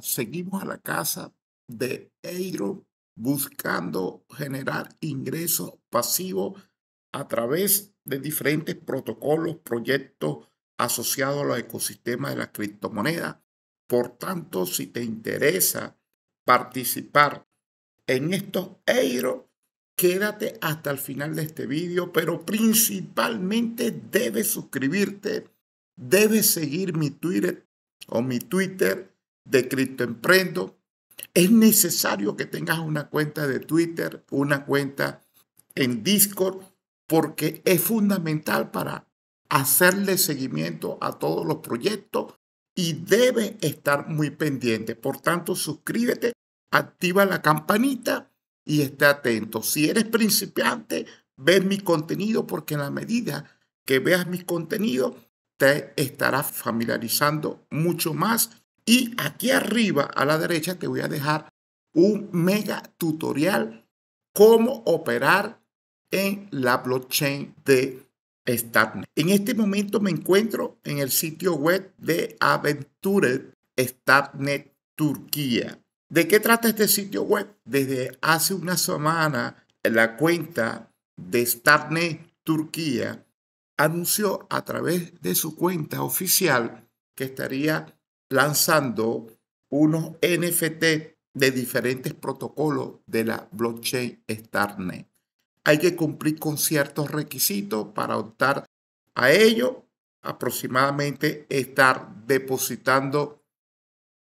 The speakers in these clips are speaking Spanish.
seguimos a la casa de Eiro buscando generar ingresos pasivos a través de diferentes protocolos, proyectos asociados a los ecosistemas de las criptomonedas. Por tanto, si te interesa participar en estos Eiro, quédate hasta el final de este video, pero principalmente debes suscribirte, debes seguir mi Twitter o mi Twitter de Cripto Emprendo, es necesario que tengas una cuenta de Twitter, una cuenta en Discord, porque es fundamental para hacerle seguimiento a todos los proyectos y debe estar muy pendiente. Por tanto, suscríbete, activa la campanita y esté atento. Si eres principiante, ve mi contenido porque en la medida que veas mi contenido, te estarás familiarizando mucho más y aquí arriba a la derecha te voy a dejar un mega tutorial cómo operar en la blockchain de Startnet. En este momento me encuentro en el sitio web de Aventure Startnet Turquía. ¿De qué trata este sitio web? Desde hace una semana la cuenta de Startnet Turquía anunció a través de su cuenta oficial que estaría lanzando unos NFT de diferentes protocolos de la blockchain StarNet. Hay que cumplir con ciertos requisitos para optar a ello. Aproximadamente estar depositando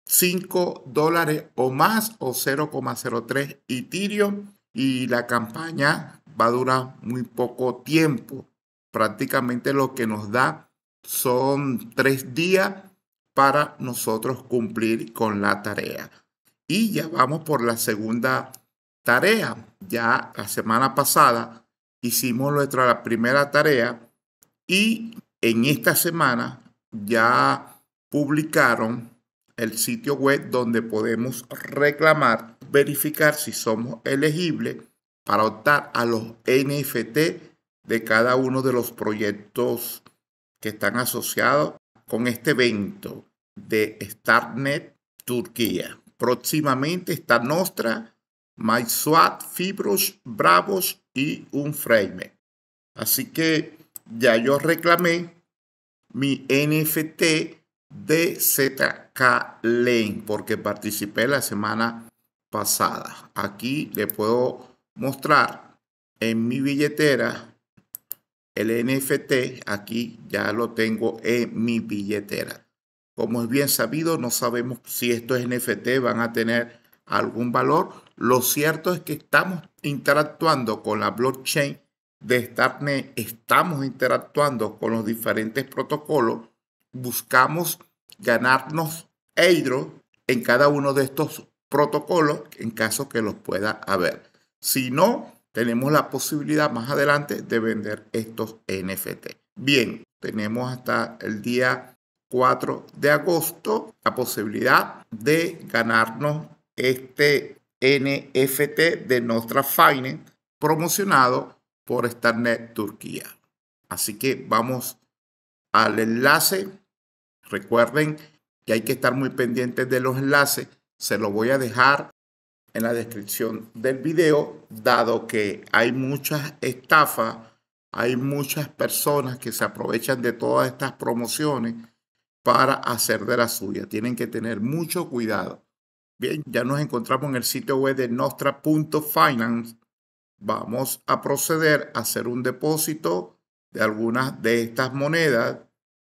5 dólares o más o 0,03 Ethereum y la campaña va a durar muy poco tiempo. Prácticamente lo que nos da son tres días para nosotros cumplir con la tarea. Y ya vamos por la segunda tarea. Ya la semana pasada hicimos nuestra primera tarea y en esta semana ya publicaron el sitio web donde podemos reclamar, verificar si somos elegibles para optar a los NFT de cada uno de los proyectos que están asociados con este evento de startnet Turquía. Próximamente está Nostra, MySWAT, Fibros, Bravos y un Frame. Así que ya yo reclamé mi NFT de ZK porque participé la semana pasada. Aquí le puedo mostrar en mi billetera el NFT aquí ya lo tengo en mi billetera. Como es bien sabido, no sabemos si estos NFT van a tener algún valor. Lo cierto es que estamos interactuando con la blockchain de StartNet, estamos interactuando con los diferentes protocolos, buscamos ganarnos Eidro en cada uno de estos protocolos en caso que los pueda haber. Si no, tenemos la posibilidad más adelante de vender estos NFT. Bien, tenemos hasta el día 4 de agosto la posibilidad de ganarnos este NFT de nuestra Finance promocionado por Starnet Turquía. Así que vamos al enlace. Recuerden que hay que estar muy pendientes de los enlaces. Se los voy a dejar en la descripción del video, dado que hay muchas estafas, hay muchas personas que se aprovechan de todas estas promociones para hacer de la suya. Tienen que tener mucho cuidado. Bien, ya nos encontramos en el sitio web de Nostra.finance. Vamos a proceder a hacer un depósito de algunas de estas monedas.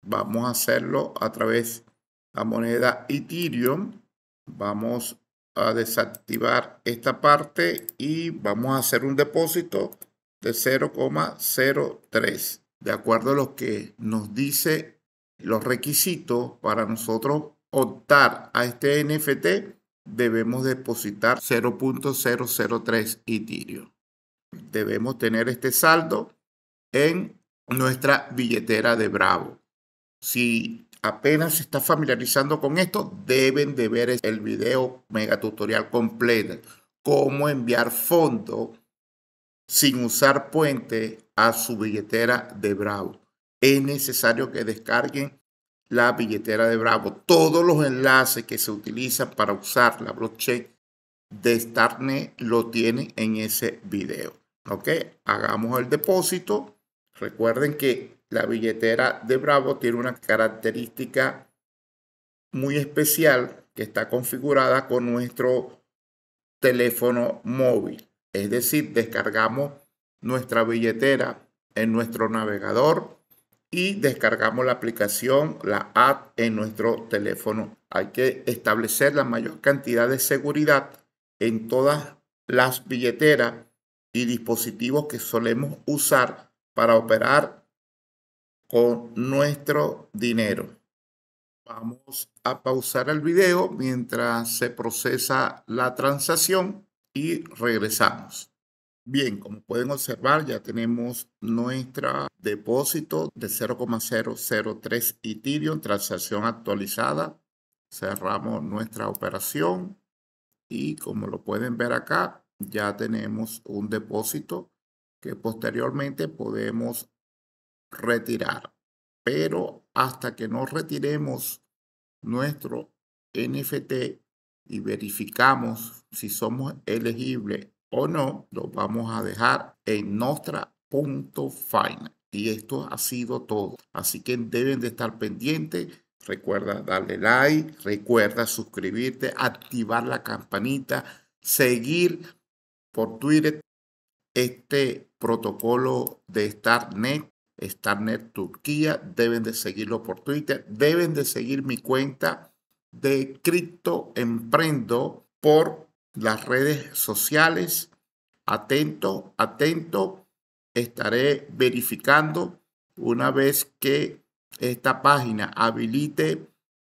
Vamos a hacerlo a través de la moneda Ethereum. Vamos a desactivar esta parte y vamos a hacer un depósito de 0,03 de acuerdo a lo que nos dice los requisitos para nosotros optar a este NFT debemos depositar 0.003 Ethereum debemos tener este saldo en nuestra billetera de Bravo si apenas se está familiarizando con esto, deben de ver el video mega tutorial completo. Cómo enviar fondo sin usar puente a su billetera de Bravo. Es necesario que descarguen la billetera de Bravo. Todos los enlaces que se utilizan para usar la blockchain de Starnet lo tienen en ese video. ¿Ok? Hagamos el depósito. Recuerden que la billetera de Bravo tiene una característica muy especial que está configurada con nuestro teléfono móvil. Es decir, descargamos nuestra billetera en nuestro navegador y descargamos la aplicación, la app en nuestro teléfono. Hay que establecer la mayor cantidad de seguridad en todas las billeteras y dispositivos que solemos usar para operar con nuestro dinero. Vamos a pausar el video mientras se procesa la transacción y regresamos. Bien, como pueden observar, ya tenemos nuestro depósito de 0,003 Ethereum, transacción actualizada. Cerramos nuestra operación y como lo pueden ver acá, ya tenemos un depósito que posteriormente podemos retirar. Pero hasta que no retiremos nuestro NFT y verificamos si somos elegibles o no, lo vamos a dejar en nuestra punto Y esto ha sido todo. Así que deben de estar pendientes. Recuerda darle like, recuerda suscribirte, activar la campanita, seguir por Twitter este protocolo de StarNet. Starnet Turquía, deben de seguirlo por Twitter, deben de seguir mi cuenta de Cripto Emprendo por las redes sociales. Atento, atento, estaré verificando una vez que esta página habilite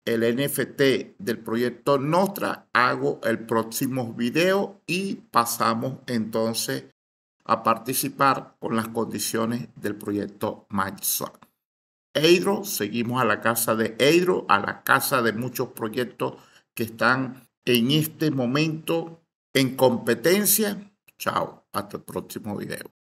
el NFT del proyecto Nostra, hago el próximo video y pasamos entonces a participar con las condiciones del proyecto Matza. Eidro, seguimos a la casa de Eidro, a la casa de muchos proyectos que están en este momento en competencia. Chao, hasta el próximo video.